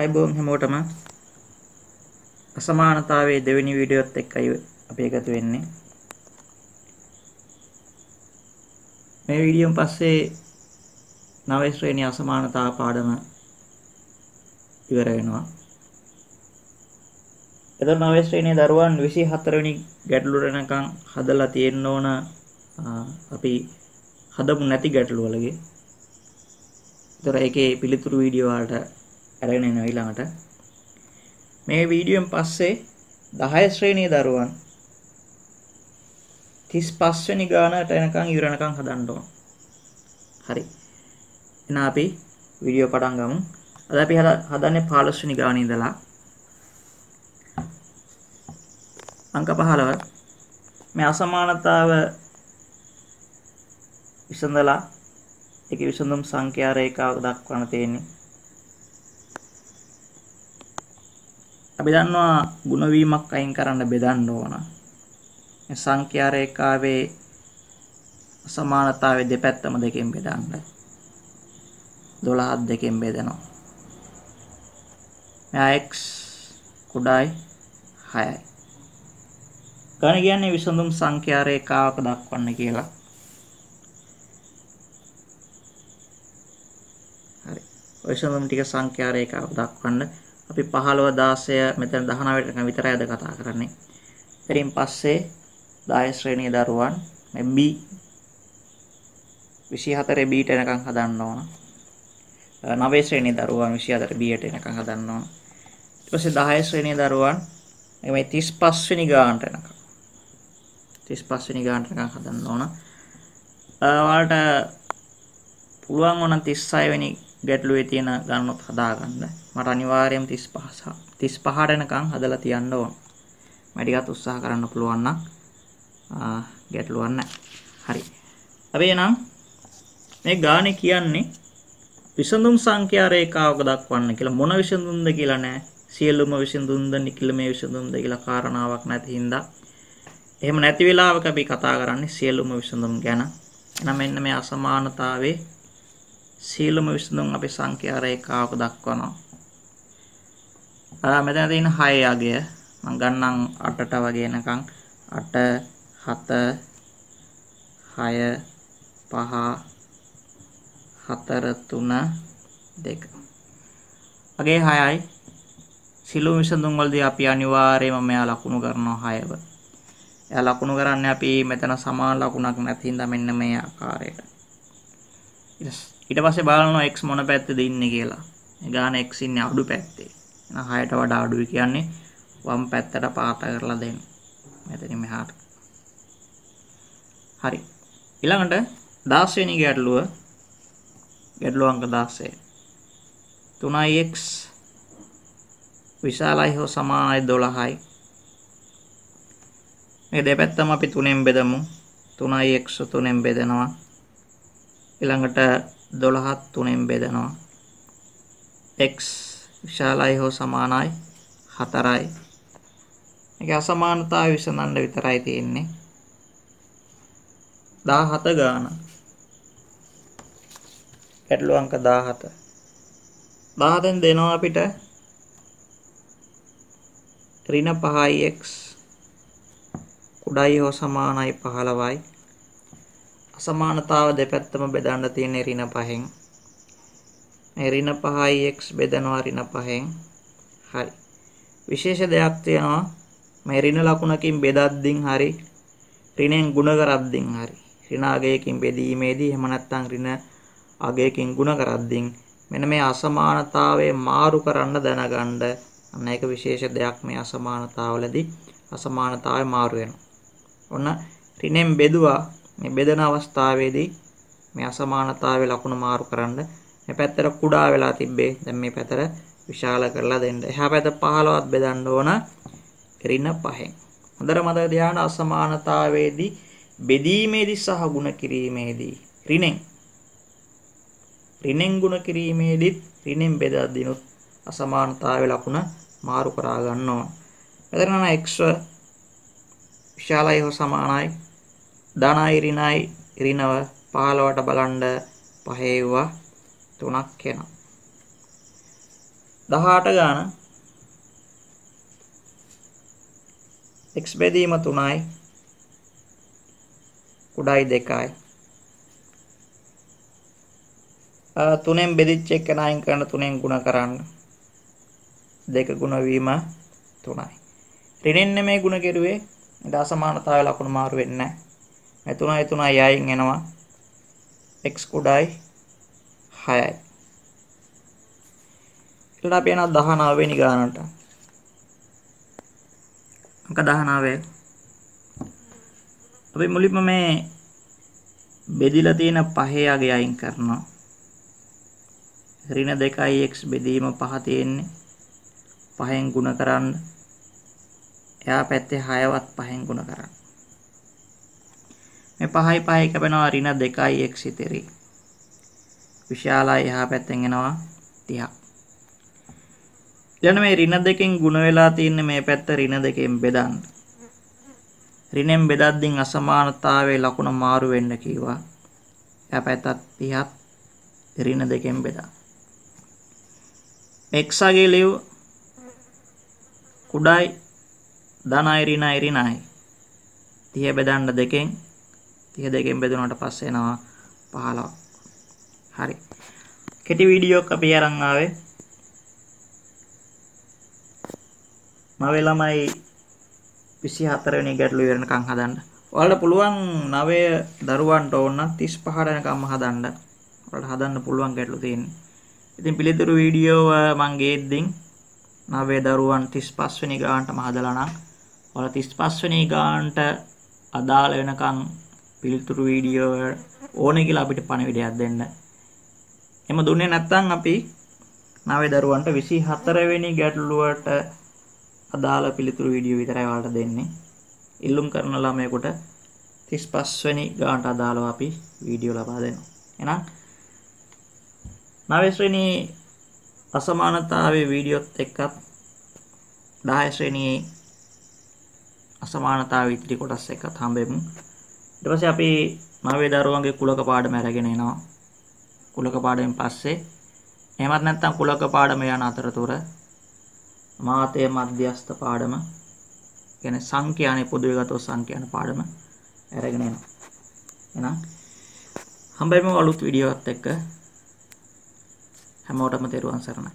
අයිබෝන් හැමෝටම අසමානතාවයේ දෙවෙනි වීඩියෝත් එක්කයි අපි එකතු වෙන්නේ මේ වීඩියෝන් පස්සේ නව ශ්‍රේණිය අසමානතාව පාඩම ඉවර වෙනවා එතකොට නව ශ්‍රේණියේ දරුවන් 24 වෙනි ගැටලු වෙනකන් හදලා තියෙන්න ඕන අපි හදමු නැති ගැටලු වලගේ ඒතර ඒකේ පිළිතුරු වීඩියෝ වලට අරගෙන එනවා ඊළඟට මේ වීඩියෝෙන් පස්සේ 10 ශ්‍රේණියේ දරුවන් 35 වෙනි ගානට එනකන් ඉවරනකන් හදන්න ඕන. හරි. එහෙනම් අපි වීඩියෝ පටන් ගමු. අද අපි හදන්නේ 15 වෙනි ගානේ ඉඳලා අංක 15 මේ අසමානතාව විසඳලා ඒක විසඳුම් සංඛ්‍යා රේඛාව දක්වන්න තියෙන්නේ අපි දන්නවා ಗುಣවීමක් අයින් කරන්න බෙදන්න ඕන. මේ සංඛ්‍යා රේඛාවේ සමානතාවයේ දෙපැත්තම දෙකෙන් බෙදන්න. 12 දෙකෙන් බෙදනවා. මෙයා x කුඩායි 6යි. ගණ කියන්නේ විසඳුම් සංඛ්‍යා රේඛාවක දක්වන්න කියලා. හරි. ඔය විසඳුම් ටික සංඛ්‍යා රේඛාවක දක්වන්න. අපි 15 16 මෙතන 19 විතරයි අද කතා කරන්නේ. ඉතින් පස්සේ 10 ශ්‍රේණියේ දරුවන් මේ B 24 B ට එනකන් හදන්න ඕන. 9 ශ්‍රේණියේ දරුවන් 24 B ට එනකන් හදන්න ඕන. ඊට පස්සේ 10 ශ්‍රේණියේ දරුවන් මේ 35 වෙනි ගානට එනකන් 35 වෙනි ගානට එනකන් හදන්න ඕන. ඔයාලට පුළුවන් වුණා 36 වෙනි ගැටලුවේ තියෙන ගණනත් හදාගන්න. මට අනිවාර්යයෙන්ම 35 35ට එනකන් හදලා තියන්න ඕන. මම ටිකක් උත්සාහ කරන්න පුළුවන් නම් ගැටලුවක් නැහැ. හරි. අපි එනම් මේ ගානේ කියන්නේ විසඳුම් සංඛ්‍යා රේඛාවක දක්වන්න කියලා මොන විසඳුම්ද කියලා නෑ සියලුම විසඳුම්ද නිකිලමේ විසඳුම්ද කියලා කාරණාවක් නැති හින්දා එහෙම නැති වෙලාවක අපි කතා කරන්නේ සියලුම විසඳුම් ගැන. එනම් මෙන්න මේ අසමානතාවයේ සියලුම විසඳුම් අපි සංඛ්‍යා රේඛාවක දක්වනවා. ආ මෙතන තියෙන 6 යගය මම ගන්නම් 8ට වගේ එනකන් 8 7 6 5 4 3 2 වගේ 6යි සිලු විසඳුම් වලදී අපි අනිවාර්යයෙන්ම මෙයා ලකුණු කරනවා 6ව. එයා ලකුණු කරන්නේ අපි මෙතන සමාන ලකුණක් නැති හින්දා මෙන්න මේ ආකාරයට. ඊට පස්සේ බලනවා x මොන පැත්තේද ඉන්නේ කියලා. ගාන x ඉන්නේ අඩු පැත්තේ. එහෙනම් 6ට වඩා අඩුයි කියන්නේ වම් පැත්තට පාට කරලා දෙන්න. මෙතනින් මෙහාට. හරි. ඊළඟට 16 වෙනි ගැටලුව ගැටලුව අංක 16. 3x විශාලයි හෝ සමානයි 12යි. මේ දෙපැත්තම අපි 3ෙන් බෙදමු. 3x 3ෙන් බෙදනවා. ඊළඟට 12ත් 3ෙන් බෙදනවා x විශාලයි හෝ සමානයි 4යි මේක අසමානතාවය විසඳන්න විතරයි තියෙන්නේ 17 ගාන ගැටලු අංක 17 17ෙන් දෙනවා අපිට ඍණ 5x කුඩයි හෝ සමානයි 15යි අසමානතාව දෙපැත්තම බෙදන්න තියෙන ඍණ පහෙන් මේ ඍණ පහයි x බෙදනවා ඍණ පහෙන් හරි විශේෂ දෙයක් තියෙනවා මේ ඍණ ලකුණකින් බෙදද්දී හරි ඍණෙන් ಗುಣ කරද්දී හරි ඍණ අගයකින් බෙදීමේදී එහෙම නැත්නම් ඍණ අගයකින් ಗುಣ කරද්දී මෙන්න මේ අසමානතාවය මාරු කරන්න දැනගන්න අන්න ඒක විශේෂ දෙයක් මේ අසමානතාවලදී අසමානතාවය මාරු වෙනවා. ඔන්න ඍණෙන් බෙදුවා මේ බෙදෙන අවස්ථාවේදී මේ අසමානතාවයේ ලකුණු මාරු කරන්න මේ පැත්තට කුඩා වෙලා තිබ්බේ. දැන් මේ පැත්තට විශාල කරලා දෙන්න. එහා පැත්ත 15ත් බෙදන්න ඕන ඍණ 5ෙන්. හොඳට මතක තියාගන්න අසමානතාවයේදී බෙදීමේදී සහ ගුණ කිරීමේදී ඍණෙන් ඍණෙන් ගුණ කිරීමේදීත් ඍණෙන් බෙදද්දීනුත් අසමානතාවයේ ලකුණ මාරු කරා ගන්න ඕන. මෙතන නම් x විශාලයි හෝ සමානයි ධනයි ඍණයි ඍණව 15ට බලන්න පහේව තුනක් එනවා 18 ගාන x බෙදීම 3යි උඩයි 2යි තුනෙන් බෙදිච්ච එක නයින් කරන තුනෙන් ගුණ කරන්න දෙක ගුණ වීම තුනයි ඍණෙන් නෙමේ ගුණ කෙරුවේ ඊට අසමානතාවය ලකුණු මාරු වෙන්නේ නැහැ 3යි 3යි යයින් එනවා x කුඩායි 6යි ඊළඟට අපි යනවා 19 වෙනි ගානට අංක 19 අපි මුලින්ම මේ බෙදිලා තියෙන පහේ අගය අයින් කරනවා ඍණ 2යි x බෙදීම පහ තියෙන්නේ පහෙන් ಗುಣ කරන්න එයා පැත්තේ 6වත් පහෙන් ಗುಣ කරන්න මේ පහයි පහයි කැපෙනවා ඍණ 2යි x ඉතිරි. විශාලයි එහා පැත්තෙන් එනවා 30ක්. ඊළඟ මේ ඍණ දෙකෙන් ගුණ වෙලා තියෙන මේ පැත්ත ඍණ දෙකෙන් බෙදන්න. ඍණෙන් බෙදද්දී අසමානතාවයේ ලකුණ මාරු වෙන්න කීවා. එහා පැත්තත් 30ත් ඍණ දෙකෙන් බෙදා. x අගේ ලියු කුඩයි ධනයි ඍණයි ඍණයි 30 බෙදන්න දෙකෙන් තිය දෙකෙන් බෙදුනට පස්සේනවා පහලව හරි කෙටි වීඩියෝක් අපි අරංආාවේ මවෙළමයි විසි හතරවෙනි ගැටලු වෙනකං හදන්න ඔයාලට පුළුවන් නවය දරුවන්ට ඕන්න තිස් පහඩනකම්ම හදන්න ඔයාලට හදන්න පුළුවන් ගැටලු තියෙන්නේ ඉතින් පිළිතුරු වීඩියෝව මං ගේද්දින් නවය දරුවන් 35 වෙනි ගානට මහදලා නම් ඔයාලා 35 වෙනි ගානට අදාළ වෙනකන් පිළිතුරු වීඩියෝ ඕනේ කියලා අපිට පණිවිඩයක් දෙන්න. එහෙම දුන්නේ නැත්නම් අපි නවේ දරුවන්ට 24 වෙනි ගැටලුවට අදාළ පිළිතුරු වීඩියෝ විතරයි ඔයාලට දෙන්නේ. ඉල්ලුම් කරන ළමයෙකුට 35 වෙනි ගානට අදාළව අපි වීඩියෝ ලබා දෙනවා. එහෙනම් නවය ශ්‍රේණියේ අසමානතාවයේ වීඩියෝත් එක්කත් 10 ශ්‍රේණියේ අසමානතාවයේ ඉතිරි කොටස් එක්කත් හම්බෙමු. ඊට පස්සේ අපි මහවේ දරුවන්ගේ කුලක පාඩම අරගෙන එනවා. කුලක පාඩමෙන් පස්සේ එහෙමත් නැත්නම් කුලක පාඩම යන අතරතුර මාතේ මධ්‍යස්ත පාඩම කියන්නේ සංඛ්‍යානේ පොදුවේගතව සංඛ්‍යාන පාඩම අරගෙන එනවා. එහෙනම් හම්බෙමු අලුත් වීඩියෝ එකක් එක්ක හැමෝටම තෙරුවන් සරණයි.